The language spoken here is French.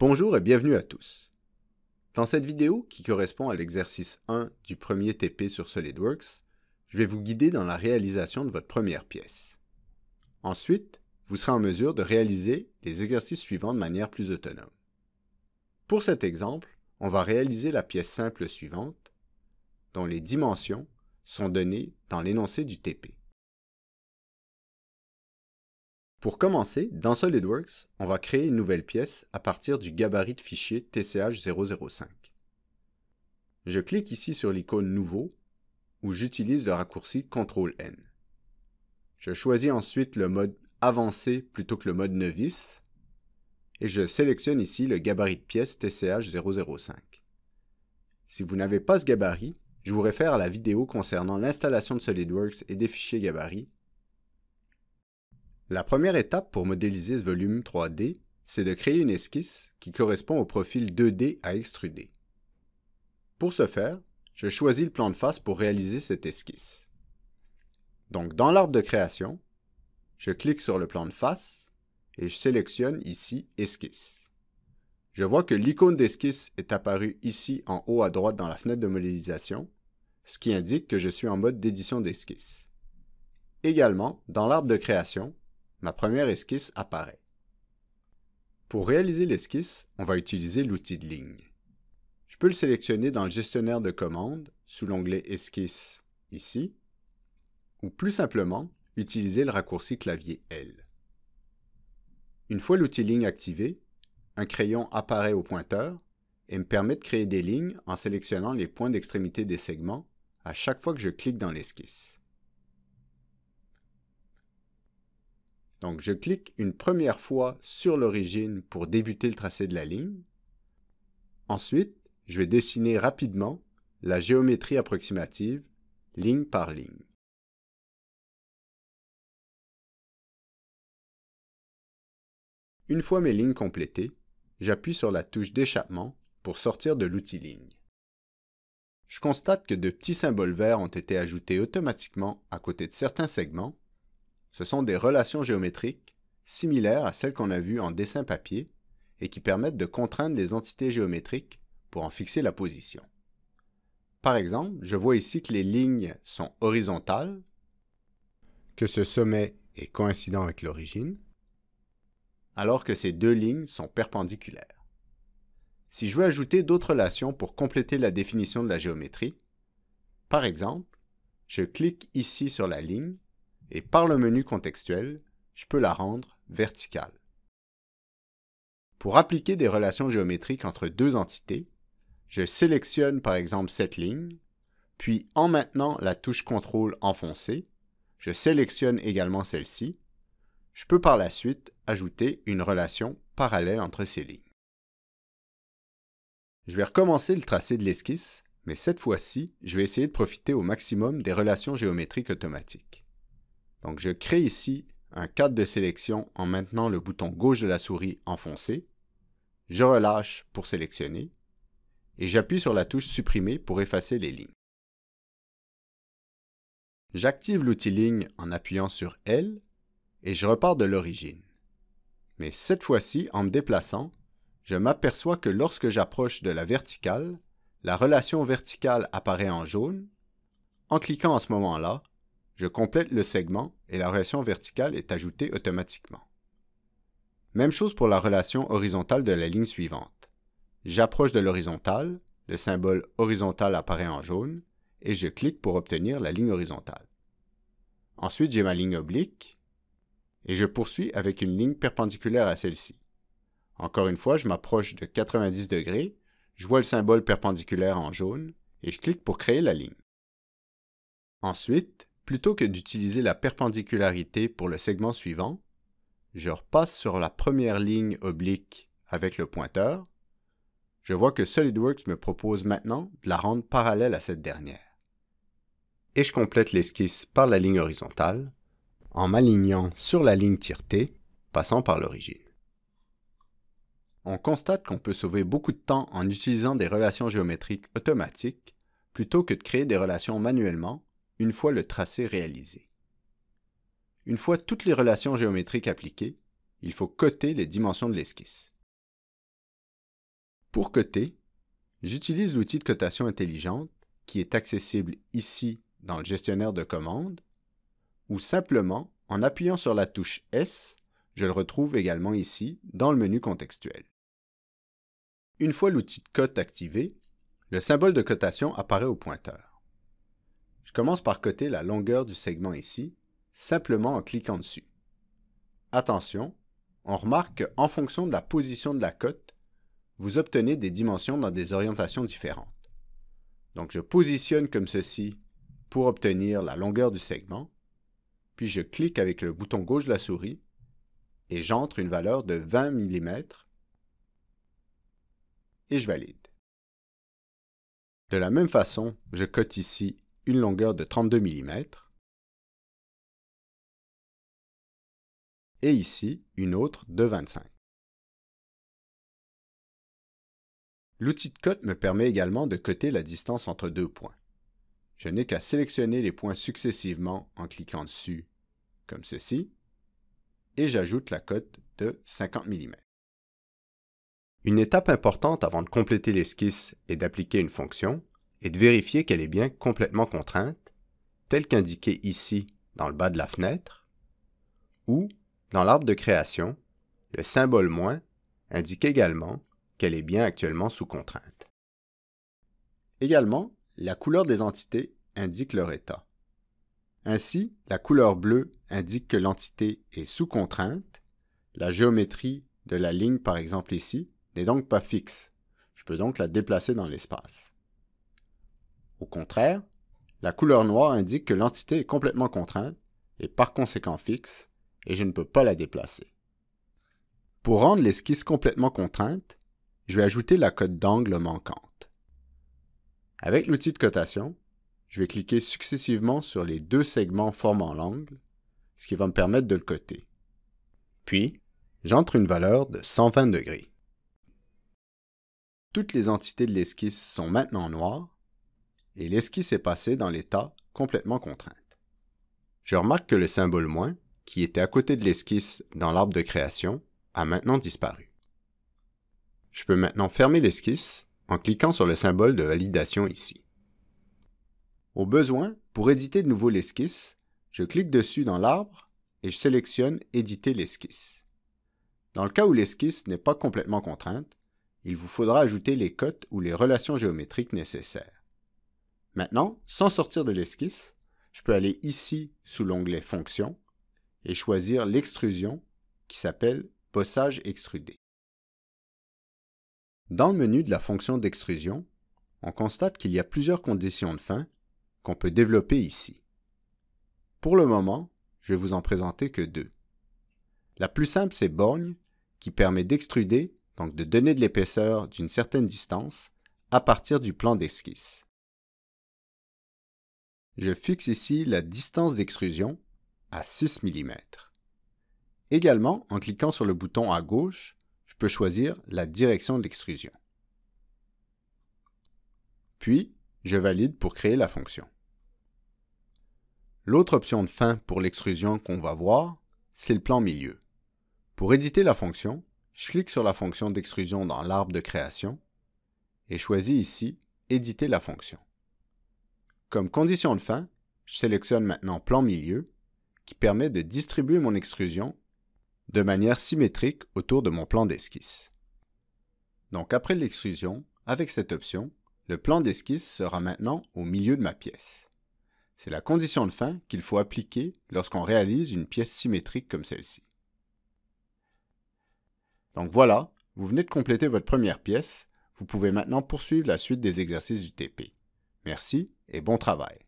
Bonjour et bienvenue à tous. Dans cette vidéo, qui correspond à l'exercice 1 du premier TP sur SolidWorks, je vais vous guider dans la réalisation de votre première pièce. Ensuite, vous serez en mesure de réaliser les exercices suivants de manière plus autonome. Pour cet exemple, on va réaliser la pièce simple suivante, dont les dimensions sont données dans l'énoncé du TP. Pour commencer, dans SolidWorks, on va créer une nouvelle pièce à partir du gabarit de fichier TCH005. Je clique ici sur l'icône Nouveau, où j'utilise le raccourci CTRL-N. Je choisis ensuite le mode Avancé plutôt que le mode Novice, et je sélectionne ici le gabarit de pièce TCH005. Si vous n'avez pas ce gabarit, je vous réfère à la vidéo concernant l'installation de SolidWorks et des fichiers gabarits la première étape pour modéliser ce volume 3D, c'est de créer une esquisse qui correspond au profil 2D à extruder. Pour ce faire, je choisis le plan de face pour réaliser cette esquisse. Donc dans l'arbre de création, je clique sur le plan de face et je sélectionne ici Esquisse. Je vois que l'icône d'esquisse est apparue ici en haut à droite dans la fenêtre de modélisation, ce qui indique que je suis en mode d'édition d'esquisse. Également, dans l'arbre de création, ma première esquisse apparaît. Pour réaliser l'esquisse, on va utiliser l'outil de ligne. Je peux le sélectionner dans le gestionnaire de commandes, sous l'onglet Esquisse, ici, ou plus simplement, utiliser le raccourci clavier L. Une fois l'outil ligne activé, un crayon apparaît au pointeur et me permet de créer des lignes en sélectionnant les points d'extrémité des segments à chaque fois que je clique dans l'esquisse. Donc, je clique une première fois sur l'origine pour débuter le tracé de la ligne. Ensuite, je vais dessiner rapidement la géométrie approximative, ligne par ligne. Une fois mes lignes complétées, j'appuie sur la touche d'échappement pour sortir de l'outil ligne. Je constate que de petits symboles verts ont été ajoutés automatiquement à côté de certains segments ce sont des relations géométriques similaires à celles qu'on a vues en dessin papier et qui permettent de contraindre les entités géométriques pour en fixer la position. Par exemple, je vois ici que les lignes sont horizontales, que ce sommet est coïncident avec l'origine, alors que ces deux lignes sont perpendiculaires. Si je veux ajouter d'autres relations pour compléter la définition de la géométrie, par exemple, je clique ici sur la ligne et par le menu contextuel, je peux la rendre verticale. Pour appliquer des relations géométriques entre deux entités, je sélectionne par exemple cette ligne, puis en maintenant la touche Contrôle enfoncée, je sélectionne également celle-ci. Je peux par la suite ajouter une relation parallèle entre ces lignes. Je vais recommencer le tracé de l'esquisse, mais cette fois-ci, je vais essayer de profiter au maximum des relations géométriques automatiques. Donc je crée ici un cadre de sélection en maintenant le bouton gauche de la souris enfoncé. Je relâche pour sélectionner et j'appuie sur la touche Supprimer pour effacer les lignes. J'active l'outil Ligne en appuyant sur L et je repars de l'origine. Mais cette fois-ci, en me déplaçant, je m'aperçois que lorsque j'approche de la verticale, la relation verticale apparaît en jaune. En cliquant à ce moment-là, je complète le segment et la relation verticale est ajoutée automatiquement. Même chose pour la relation horizontale de la ligne suivante. J'approche de l'horizontale, le symbole horizontal apparaît en jaune, et je clique pour obtenir la ligne horizontale. Ensuite, j'ai ma ligne oblique, et je poursuis avec une ligne perpendiculaire à celle-ci. Encore une fois, je m'approche de 90 degrés, je vois le symbole perpendiculaire en jaune, et je clique pour créer la ligne. Ensuite, Plutôt que d'utiliser la perpendicularité pour le segment suivant, je repasse sur la première ligne oblique avec le pointeur. Je vois que SolidWorks me propose maintenant de la rendre parallèle à cette dernière. Et je complète l'esquisse par la ligne horizontale en m'alignant sur la ligne tiretée, passant par l'origine. On constate qu'on peut sauver beaucoup de temps en utilisant des relations géométriques automatiques plutôt que de créer des relations manuellement une fois le tracé réalisé. Une fois toutes les relations géométriques appliquées, il faut coter les dimensions de l'esquisse. Pour coter, j'utilise l'outil de cotation intelligente qui est accessible ici dans le gestionnaire de commandes ou simplement en appuyant sur la touche S, je le retrouve également ici dans le menu contextuel. Une fois l'outil de cote activé, le symbole de cotation apparaît au pointeur. Je commence par coter la longueur du segment ici, simplement en cliquant dessus. Attention, on remarque qu'en fonction de la position de la cote, vous obtenez des dimensions dans des orientations différentes. Donc je positionne comme ceci pour obtenir la longueur du segment, puis je clique avec le bouton gauche de la souris et j'entre une valeur de 20 mm et je valide. De la même façon, je cote ici une longueur de 32 mm. Et ici, une autre de 25. L'outil de cote me permet également de coter la distance entre deux points. Je n'ai qu'à sélectionner les points successivement en cliquant dessus, comme ceci, et j'ajoute la cote de 50 mm. Une étape importante avant de compléter l'esquisse est d'appliquer une fonction, et de vérifier qu'elle est bien complètement contrainte, telle qu'indiquée ici dans le bas de la fenêtre, ou, dans l'arbre de création, le symbole moins indique également qu'elle est bien actuellement sous contrainte. Également, la couleur des entités indique leur état. Ainsi, la couleur bleue indique que l'entité est sous contrainte, la géométrie de la ligne par exemple ici n'est donc pas fixe, je peux donc la déplacer dans l'espace. Au contraire, la couleur noire indique que l'entité est complètement contrainte et par conséquent fixe, et je ne peux pas la déplacer. Pour rendre l'esquisse complètement contrainte, je vais ajouter la cote d'angle manquante. Avec l'outil de cotation, je vais cliquer successivement sur les deux segments formant l'angle, ce qui va me permettre de le coter. Puis, j'entre une valeur de 120 degrés. Toutes les entités de l'esquisse sont maintenant noires, et l'esquisse est passée dans l'état complètement contrainte. Je remarque que le symbole moins, qui était à côté de l'esquisse dans l'arbre de création, a maintenant disparu. Je peux maintenant fermer l'esquisse en cliquant sur le symbole de validation ici. Au besoin, pour éditer de nouveau l'esquisse, je clique dessus dans l'arbre et je sélectionne Éditer l'esquisse. Dans le cas où l'esquisse n'est pas complètement contrainte, il vous faudra ajouter les cotes ou les relations géométriques nécessaires. Maintenant, sans sortir de l'esquisse, je peux aller ici sous l'onglet Fonctions et choisir l'extrusion qui s'appelle Bossage extrudé. Dans le menu de la fonction d'extrusion, on constate qu'il y a plusieurs conditions de fin qu'on peut développer ici. Pour le moment, je vais vous en présenter que deux. La plus simple, c'est borgne, qui permet d'extruder, donc de donner de l'épaisseur d'une certaine distance, à partir du plan d'esquisse je fixe ici la distance d'extrusion à 6 mm. Également, en cliquant sur le bouton à gauche, je peux choisir la direction d'extrusion. Puis, je valide pour créer la fonction. L'autre option de fin pour l'extrusion qu'on va voir, c'est le plan milieu. Pour éditer la fonction, je clique sur la fonction d'extrusion dans l'arbre de création et choisis ici « Éditer la fonction ». Comme condition de fin, je sélectionne maintenant plan milieu qui permet de distribuer mon extrusion de manière symétrique autour de mon plan d'esquisse. Donc après l'extrusion, avec cette option, le plan d'esquisse sera maintenant au milieu de ma pièce. C'est la condition de fin qu'il faut appliquer lorsqu'on réalise une pièce symétrique comme celle-ci. Donc voilà, vous venez de compléter votre première pièce, vous pouvez maintenant poursuivre la suite des exercices du TP. Merci et bon travail.